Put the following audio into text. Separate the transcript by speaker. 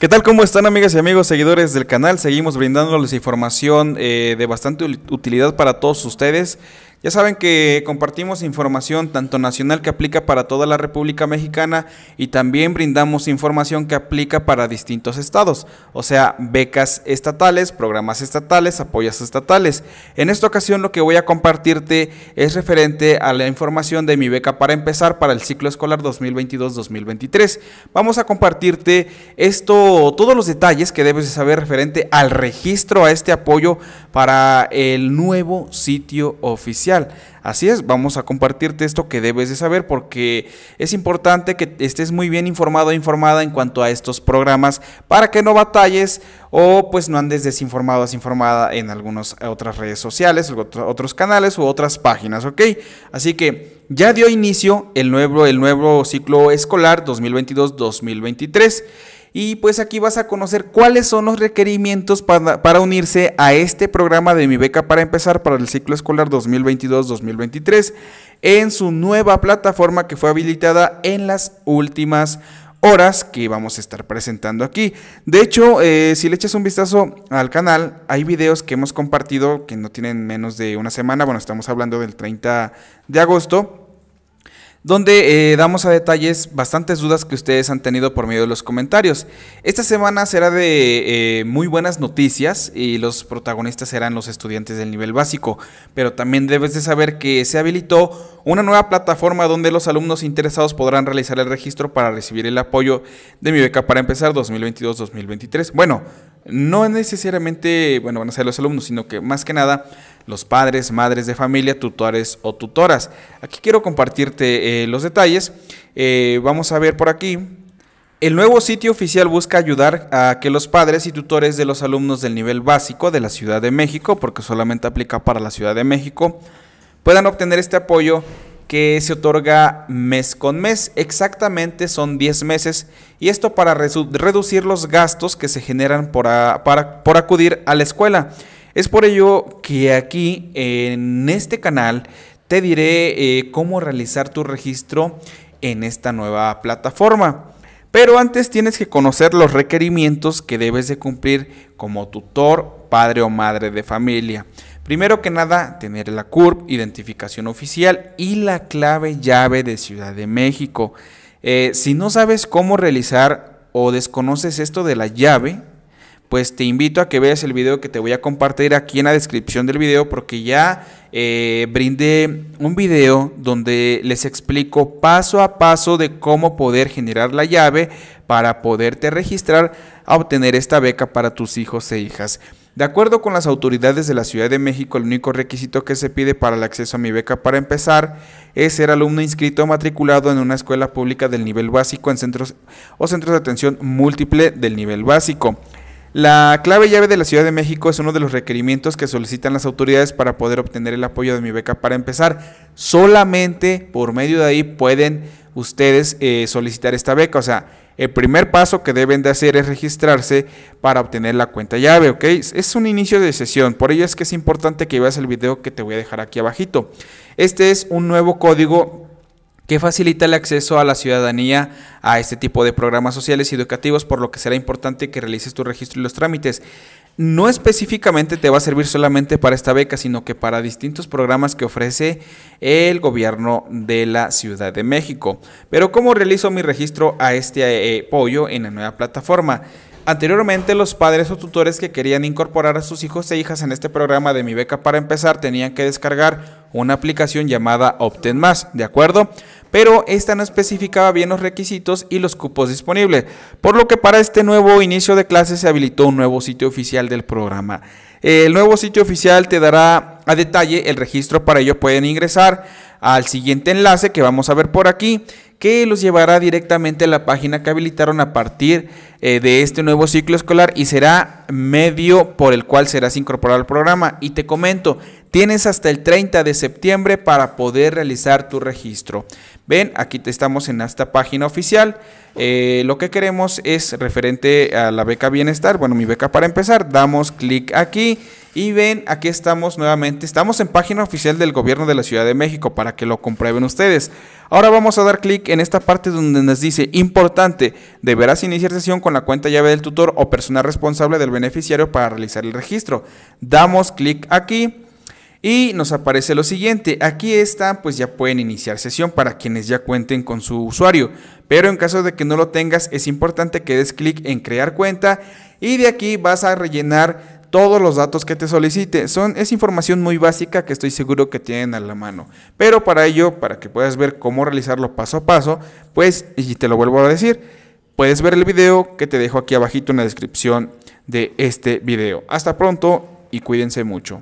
Speaker 1: ¿Qué tal? ¿Cómo están amigas y amigos seguidores del canal? Seguimos brindándoles información eh, de bastante utilidad para todos ustedes. Ya saben que compartimos información tanto nacional que aplica para toda la República Mexicana y también brindamos información que aplica para distintos estados, o sea, becas estatales, programas estatales, apoyos estatales. En esta ocasión lo que voy a compartirte es referente a la información de mi beca para empezar para el ciclo escolar 2022-2023. Vamos a compartirte esto, todos los detalles que debes de saber referente al registro a este apoyo para el nuevo sitio oficial Así es, vamos a compartirte esto que debes de saber porque es importante que estés muy bien informado e informada en cuanto a estos programas para que no batalles o pues no andes desinformado, desinformada en algunas otras redes sociales, otros canales u otras páginas, ¿ok? Así que ya dio inicio el nuevo, el nuevo ciclo escolar 2022-2023. Y pues aquí vas a conocer cuáles son los requerimientos para, unirse a este programa de Mi Beca para Empezar para el ciclo escolar 2022-2023 en su nueva plataforma que fue habilitada en las últimas horas que vamos a estar presentando aquí. De hecho, eh, si le echas un vistazo al canal, hay videos que hemos compartido que no tienen menos de una semana, bueno, estamos hablando del 30 de agosto, donde eh, damos a detalles bastantes dudas que ustedes han tenido por medio de los comentarios. Esta semana será de eh, muy buenas noticias y los protagonistas serán los estudiantes del nivel básico, pero también debes de saber que se habilitó una nueva plataforma donde los alumnos interesados podrán realizar el registro para recibir el apoyo de mi beca para empezar 2022-2023. Bueno, no necesariamente, bueno, van a ser los alumnos, sino que más que nada los padres, madres de familia, tutores o tutoras. Aquí quiero compartirte eh, los detalles. Eh, vamos a ver por aquí. El nuevo sitio oficial busca ayudar a que los padres y tutores de los alumnos del nivel básico de la Ciudad de México, porque solamente aplica para la Ciudad de México, puedan obtener este apoyo que se otorga mes con mes. Exactamente son 10 meses y esto para reducir los gastos que se generan por, acudir a la escuela. Es por ello que aquí en este canal te diré eh, cómo realizar tu registro en esta nueva plataforma. Pero antes tienes que conocer los requerimientos que debes de cumplir como tutor, padre o madre de familia. Primero que nada, tener la CURP, identificación oficial y la clave llave de Ciudad de México. Eh, si no sabes cómo realizar o desconoces esto de la llave, pues te invito a que veas el video que te voy a compartir aquí en la descripción del video porque ya brinde eh, brindé un video donde les explico paso a paso de cómo poder generar la llave para poderte registrar a obtener esta beca para tus hijos e hijas. De acuerdo con las autoridades de la Ciudad de México, el único requisito que se pide para el acceso a mi beca para empezar es ser alumno inscrito o matriculado en una escuela pública del nivel básico en centros o centros de atención múltiple del nivel básico. La clave llave de la Ciudad de México es uno de los requerimientos que solicitan las autoridades para poder obtener el apoyo de mi beca para empezar. Solamente por medio de ahí pueden ustedes eh, solicitar esta beca. O sea, el primer paso que deben de hacer es registrarse para obtener la cuenta llave, ¿ok? Es un inicio de sesión, por ello es que es importante que veas el video que te voy a dejar aquí abajito. Este es un nuevo código que facilita el acceso a la ciudadanía a este tipo de programas sociales y educativos, por lo que será importante que realices tu registro y los trámites. No específicamente te va a servir solamente para esta beca, sino que para distintos programas que ofrece el gobierno de la Ciudad de México. Pero ¿cómo realizo mi registro a este apoyo eh, eh, en la nueva plataforma? Anteriormente, los padres o tutores que querían incorporar a sus hijos e hijas en este programa de Mi Beca para empezar tenían que descargar una aplicación llamada Obten Más, ¿de acuerdo? Pero esta no especificaba bien los requisitos y los cupos disponibles, por lo que para este nuevo inicio de clase se habilitó un nuevo sitio oficial del programa. El nuevo sitio oficial te dará a detalle el registro, para ello pueden ingresar al siguiente enlace que vamos a ver por aquí, que los llevará directamente a la página que habilitaron a partir eh, de este nuevo ciclo escolar y será medio por el cual serás incorporado al programa. Y te comento, tienes hasta el 30 de septiembre para poder realizar tu registro. Ven, aquí te estamos en esta página oficial. Eh, lo que queremos es referente a la beca bienestar, bueno, mi beca para empezar, damos clic aquí. Y ven, aquí estamos nuevamente, estamos en página oficial del gobierno de la Ciudad de México para que lo comprueben ustedes. Ahora vamos a dar clic en esta parte donde nos dice importante, deberás iniciar sesión con la cuenta llave del tutor o persona responsable del beneficiario para realizar el registro. Damos clic aquí y nos aparece lo siguiente, aquí está, pues ya pueden iniciar sesión para quienes ya cuenten con su usuario, pero en caso de que no lo tengas es importante que des clic en crear cuenta y de aquí vas a rellenar todos los datos que te solicite. Son, es información muy básica que estoy seguro que tienen a la mano. Pero para ello, para que puedas ver cómo realizarlo paso a paso, pues, y te lo vuelvo a decir, puedes ver el video que te dejo aquí abajito en la descripción de este video. Hasta pronto y cuídense mucho.